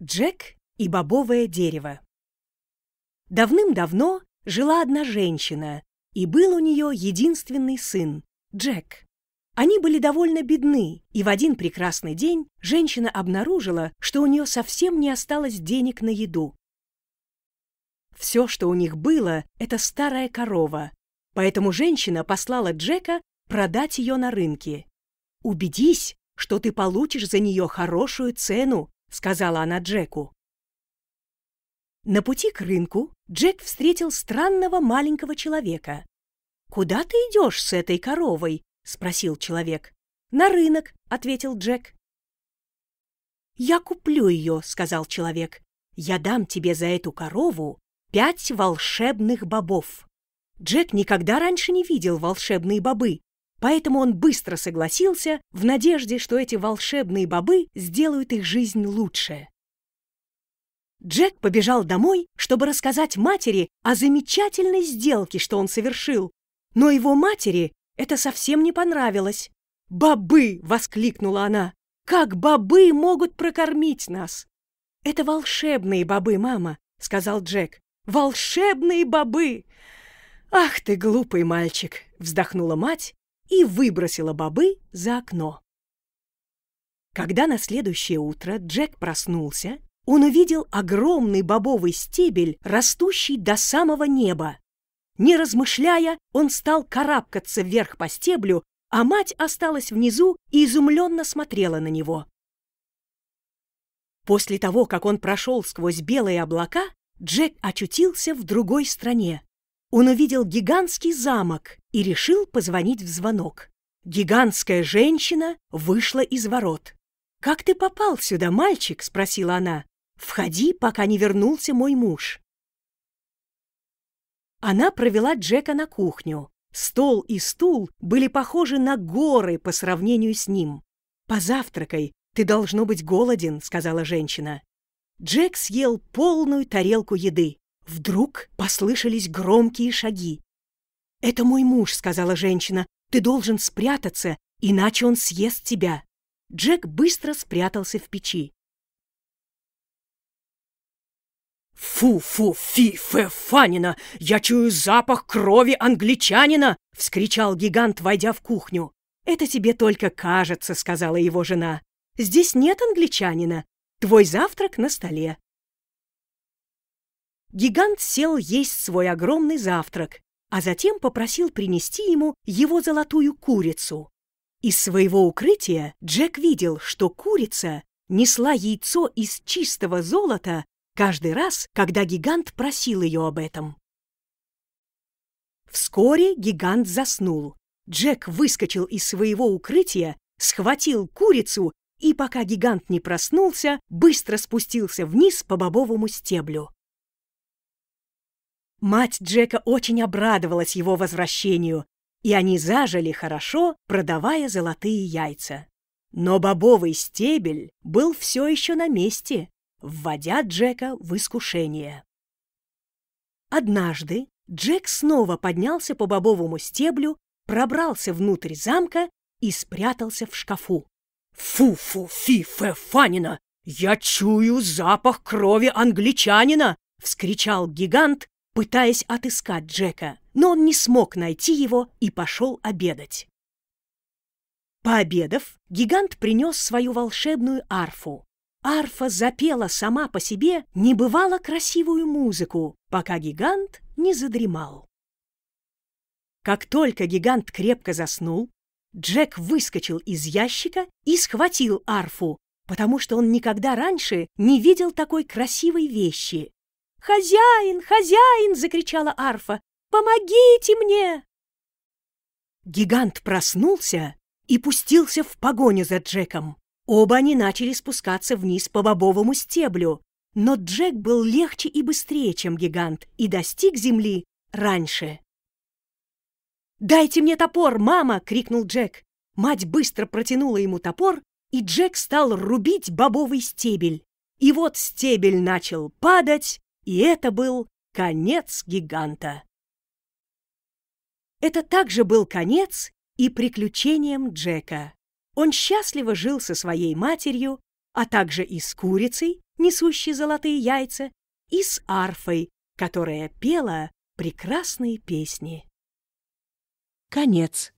Джек и бобовое дерево. Давным-давно жила одна женщина, и был у нее единственный сын – Джек. Они были довольно бедны, и в один прекрасный день женщина обнаружила, что у нее совсем не осталось денег на еду. Все, что у них было, это старая корова, поэтому женщина послала Джека продать ее на рынке. «Убедись, что ты получишь за нее хорошую цену», — сказала она Джеку. На пути к рынку Джек встретил странного маленького человека. «Куда ты идешь с этой коровой?» — спросил человек. «На рынок», — ответил Джек. «Я куплю ее», — сказал человек. «Я дам тебе за эту корову пять волшебных бобов». Джек никогда раньше не видел волшебные бобы, Поэтому он быстро согласился в надежде, что эти волшебные бобы сделают их жизнь лучше. Джек побежал домой, чтобы рассказать матери о замечательной сделке, что он совершил. Но его матери это совсем не понравилось. «Бобы!» — воскликнула она. «Как бобы могут прокормить нас?» «Это волшебные бобы, мама», — сказал Джек. «Волшебные бобы!» «Ах ты, глупый мальчик!» — вздохнула мать и выбросила бобы за окно. Когда на следующее утро Джек проснулся, он увидел огромный бобовый стебель, растущий до самого неба. Не размышляя, он стал карабкаться вверх по стеблю, а мать осталась внизу и изумленно смотрела на него. После того, как он прошел сквозь белые облака, Джек очутился в другой стране. Он увидел гигантский замок, и решил позвонить в звонок. Гигантская женщина вышла из ворот. «Как ты попал сюда, мальчик?» — спросила она. «Входи, пока не вернулся мой муж». Она провела Джека на кухню. Стол и стул были похожи на горы по сравнению с ним. «Позавтракай, ты должно быть голоден», — сказала женщина. Джек съел полную тарелку еды. Вдруг послышались громкие шаги. «Это мой муж», — сказала женщина. «Ты должен спрятаться, иначе он съест тебя». Джек быстро спрятался в печи. «Фу-фу-фи-фе-фанина! Я чую запах крови англичанина!» — вскричал гигант, войдя в кухню. «Это тебе только кажется», — сказала его жена. «Здесь нет англичанина. Твой завтрак на столе». Гигант сел есть свой огромный завтрак а затем попросил принести ему его золотую курицу. Из своего укрытия Джек видел, что курица несла яйцо из чистого золота каждый раз, когда гигант просил ее об этом. Вскоре гигант заснул. Джек выскочил из своего укрытия, схватил курицу и, пока гигант не проснулся, быстро спустился вниз по бобовому стеблю. Мать Джека очень обрадовалась его возвращению, и они зажили хорошо, продавая золотые яйца. Но бобовый стебель был все еще на месте, вводя Джека в искушение. Однажды Джек снова поднялся по бобовому стеблю, пробрался внутрь замка и спрятался в шкафу. «Фу-фу-фи-фе-фанина! Я чую запах крови англичанина!» — вскричал гигант, пытаясь отыскать Джека, но он не смог найти его и пошел обедать. Пообедав, гигант принес свою волшебную арфу. Арфа запела сама по себе небывало красивую музыку, пока гигант не задремал. Как только гигант крепко заснул, Джек выскочил из ящика и схватил арфу, потому что он никогда раньше не видел такой красивой вещи. «Хозяин! Хозяин!» — закричала арфа. «Помогите мне!» Гигант проснулся и пустился в погоню за Джеком. Оба они начали спускаться вниз по бобовому стеблю, но Джек был легче и быстрее, чем гигант, и достиг земли раньше. «Дайте мне топор, мама!» — крикнул Джек. Мать быстро протянула ему топор, и Джек стал рубить бобовый стебель. И вот стебель начал падать, и это был конец гиганта. Это также был конец и приключениям Джека. Он счастливо жил со своей матерью, а также и с курицей, несущей золотые яйца, и с арфой, которая пела прекрасные песни. Конец.